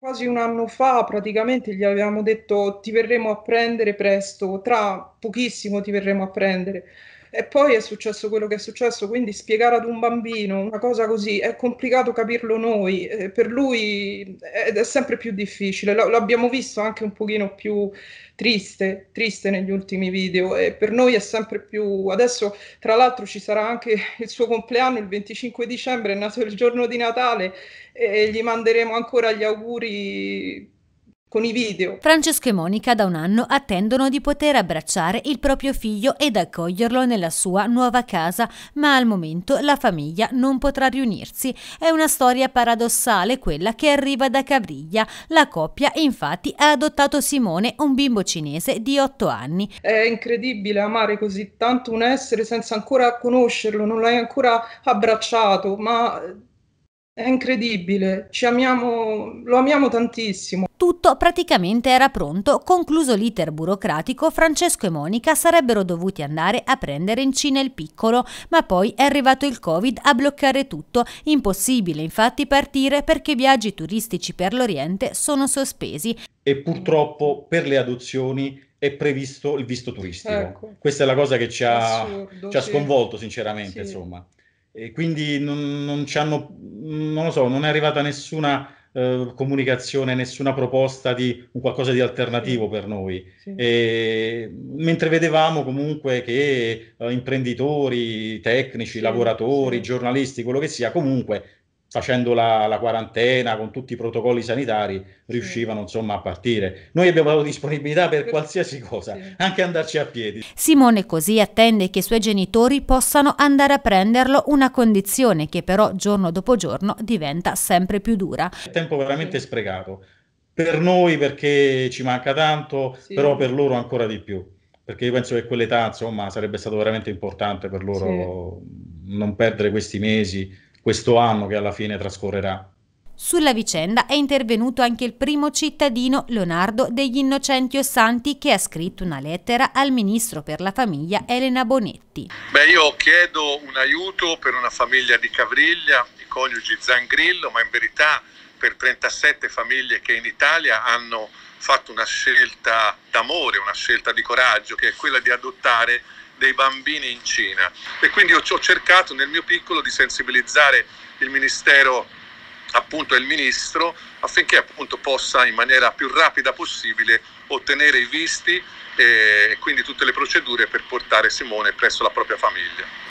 quasi un anno fa praticamente gli avevamo detto ti verremo a prendere presto, tra pochissimo ti verremo a prendere e poi è successo quello che è successo, quindi spiegare ad un bambino una cosa così è complicato capirlo noi, eh, per lui è, è sempre più difficile, lo abbiamo visto anche un pochino più triste, triste negli ultimi video e per noi è sempre più, adesso tra l'altro ci sarà anche il suo compleanno il 25 dicembre, è nato il giorno di Natale e gli manderemo ancora gli auguri con i video. Francesco e Monica da un anno attendono di poter abbracciare il proprio figlio ed accoglierlo nella sua nuova casa, ma al momento la famiglia non potrà riunirsi. È una storia paradossale quella che arriva da Cavriglia. La coppia infatti ha adottato Simone, un bimbo cinese di 8 anni. È incredibile amare così tanto un essere senza ancora conoscerlo, non l'hai ancora abbracciato, ma è incredibile, ci amiamo, lo amiamo tantissimo. Tutto praticamente era pronto, concluso l'iter burocratico, Francesco e Monica sarebbero dovuti andare a prendere in Cina il piccolo, ma poi è arrivato il Covid a bloccare tutto, impossibile infatti partire perché i viaggi turistici per l'Oriente sono sospesi. E purtroppo per le adozioni è previsto il visto turistico. Ecco. Questa è la cosa che ci ha, Assurdo, ci ha sconvolto sinceramente, sì. insomma e quindi non, non, ci hanno, non lo so, non è arrivata nessuna eh, comunicazione, nessuna proposta di un qualcosa di alternativo per noi. Sì. E, mentre vedevamo comunque che eh, imprenditori, tecnici, sì, lavoratori, sì. giornalisti, quello che sia, comunque facendo la, la, quarantena con tutti i protocolli sanitari riuscivano insomma a partire. Noi abbiamo avuto disponibilità per qualsiasi cosa, anche andarci a piedi. Simone così attende che i suoi genitori possano andare a prenderlo, una condizione che però giorno dopo giorno diventa sempre più dura. È tempo veramente sprecato, per noi perché ci manca tanto, sì. però per loro ancora di più, perché io penso che quell'età insomma sarebbe stato veramente importante per loro sì. non perdere questi mesi questo anno che alla fine trascorrerà. Sulla vicenda è intervenuto anche il primo cittadino Leonardo degli Innocenti Ossanti che ha scritto una lettera al ministro per la famiglia Elena Bonetti. Beh, io chiedo un aiuto per una famiglia di Cavriglia, i coniugi Zangrillo, ma in verità per 37 famiglie che in Italia hanno fatto una scelta d'amore, una scelta di coraggio, che è quella di adottare dei bambini in Cina. E quindi ho cercato nel mio piccolo di sensibilizzare il Ministero appunto il ministro affinché appunto possa in maniera più rapida possibile ottenere i visti e quindi tutte le procedure per portare Simone presso la propria famiglia.